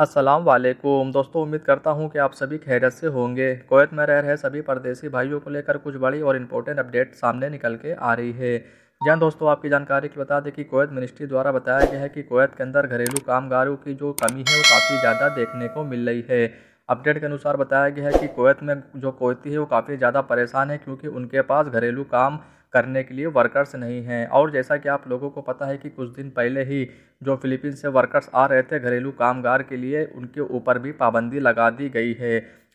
अस्सलाम वालेकुम दोस्तों उम्मीद करता हूँ कि आप सभी खैरत से होंगे कोवैत में रह रहे सभी परदेसी भाइयों को लेकर कुछ बड़ी और इम्पोर्टेंट अपडेट सामने निकल के आ रही है जहाँ दोस्तों आपकी जानकारी के बता दें कि कोवैत मिनिस्ट्री द्वारा बताया गया है कि कोवैत के अंदर घरेलू कामगारों की जो कमी है वो काफ़ी ज़्यादा देखने को मिल रही है अपडेट के अनुसार बताया गया है कि कोवैत में जो कोयती है वो काफ़ी ज़्यादा परेशान है क्योंकि उनके पास घरेलू काम करने के लिए वर्कर्स नहीं हैं और जैसा कि आप लोगों को पता है कि कुछ दिन पहले ही जो फिलीपींस से वर्कर्स आ रहे थे घरेलू कामगार के लिए उनके ऊपर भी पाबंदी लगा दी गई है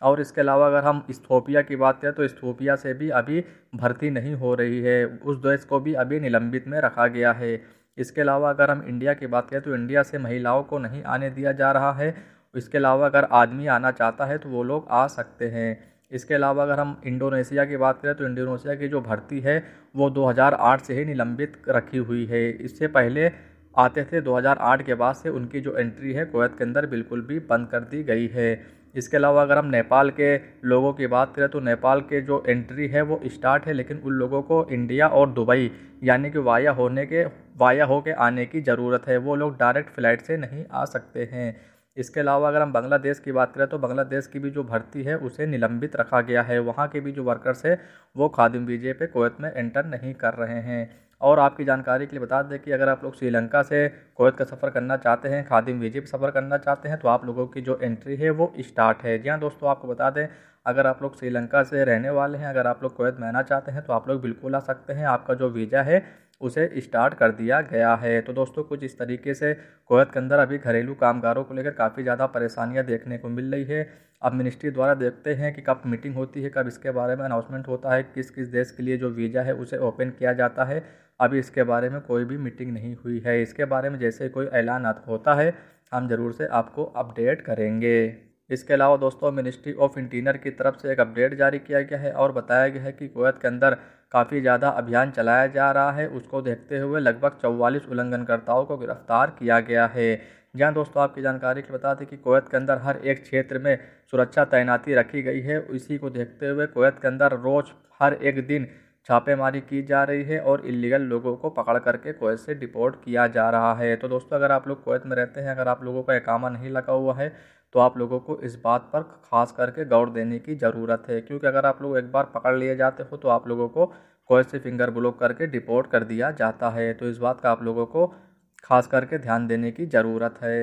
और इसके अलावा अगर हम इस्थोपिया की बात करें तो इस्थोपिया से भी अभी भर्ती नहीं हो रही है उस देश को भी अभी निलंबित में रखा गया है इसके अलावा अगर हम इंडिया की बात करें तो इंडिया से महिलाओं को नहीं आने दिया जा रहा है इसके अलावा अगर आदमी आना चाहता है तो वो लोग आ सकते हैं इसके अलावा अगर हम इंडोनेशिया की बात करें तो इंडोनेशिया की जो भर्ती है वो 2008 से ही निलंबित रखी हुई है इससे पहले आते थे 2008 के बाद से उनकी जो एंट्री है कोवैत के अंदर बिल्कुल भी बंद कर दी गई है इसके अलावा अगर हम नेपाल के लोगों की बात करें तो नेपाल के जो एंट्री है वो स्टार्ट है लेकिन उन लोगों को इंडिया और दुबई यानी कि वाया होने के वाया के आने की ज़रूरत है वो लोग डायरेक्ट फ़्लाइट से नहीं आ सकते हैं इसके अलावा अगर हम बांग्लादेश की बात करें तो बांग्लादेश की भी जो भर्ती है उसे निलंबित रखा गया है वहाँ के भी जो वर्कर्स है वो खादिम वीजे पे कोवैत में एंटर नहीं कर रहे हैं और आपकी जानकारी के लिए बता दें कि अगर आप लोग श्रीलंका से कोवैत का सफ़र करना चाहते हैं खादिम वीजे पर सफ़र करना चाहते हैं तो आप लोगों की जो एंट्री है वो स्टार्ट है जी हाँ दोस्तों आपको बता दें अगर आप लोग श्रीलंका से रहने वाले हैं अगर आप लोग कोवैत में आना चाहते हैं तो आप लोग बिल्कुल आ सकते हैं आपका जो वीज़ा है उसे स्टार्ट कर दिया गया है तो दोस्तों कुछ इस तरीके से कोयत के अंदर अभी घरेलू कामगारों को लेकर काफ़ी ज़्यादा परेशानियां देखने को मिल रही है अब मिनिस्ट्री द्वारा देखते हैं कि कब मीटिंग होती है कब इसके बारे में अनाउंसमेंट होता है किस किस देश के लिए जो वीज़ा है उसे ओपन किया जाता है अभी इसके बारे में कोई भी मीटिंग नहीं हुई है इसके बारे में जैसे कोई ऐलान होता है हम ज़रूर से आपको अपडेट करेंगे इसके अलावा दोस्तों मिनिस्ट्री ऑफ इंटीरियर की तरफ से एक अपडेट जारी किया गया है और बताया गया है कि कोवैत के अंदर काफ़ी ज़्यादा अभियान चलाया जा रहा है उसको देखते हुए लगभग चौवालीस उल्लंघनकर्ताओं को गिरफ्तार किया गया है जहाँ दोस्तों आपकी जानकारी के बता दें कि कोवैत के अंदर हर एक क्षेत्र में सुरक्षा तैनाती रखी गई है इसी को देखते हुए कोवैत के अंदर रोज हर एक दिन छापेमारी की जा रही है और इलीगल लोगों को पकड़ करके कोत से डिपोर्ट किया जा रहा है तो दोस्तों अगर आप लोग कुवैत में रहते हैं अगर आप लोगों का एकामा नहीं लगा हुआ है तो आप लोगों को इस बात पर खास करके गौर देने की ज़रूरत है क्योंकि अगर आप लोग एक बार पकड़ लिए जाते हो तो आप लोगों को कुवैत से फिंगर ब्लॉक करके डिपोर्ट कर दिया जाता है तो इस बात का आप लोगों को खास करके ध्यान देने की ज़रूरत है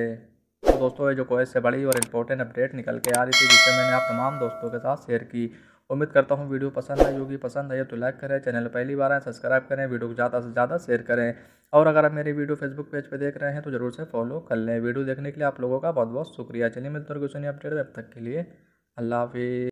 तो दोस्तों ये जो कोत से बड़ी और इम्पोर्टेंट अपडेट निकल के आ रही थी जिसे मैंने आप तमाम दोस्तों के साथ शेयर की उम्मीद करता हूँ वीडियो पसंद आई होगी पसंद आई तो लाइक करें चैनल पहली बार आए सब्सक्राइब करें वीडियो को ज़्यादा से ज़्यादा शेयर करें और अगर आप मेरी वीडियो फेसबुक पेज पर देख रहे हैं तो जरूर से फॉलो कर लें वीडियो देखने के लिए आप लोगों का बहुत बहुत शुक्रिया चलिए मिलते हैं कुछ अपडेट तब तक के लिए अल्लाह हाफिज़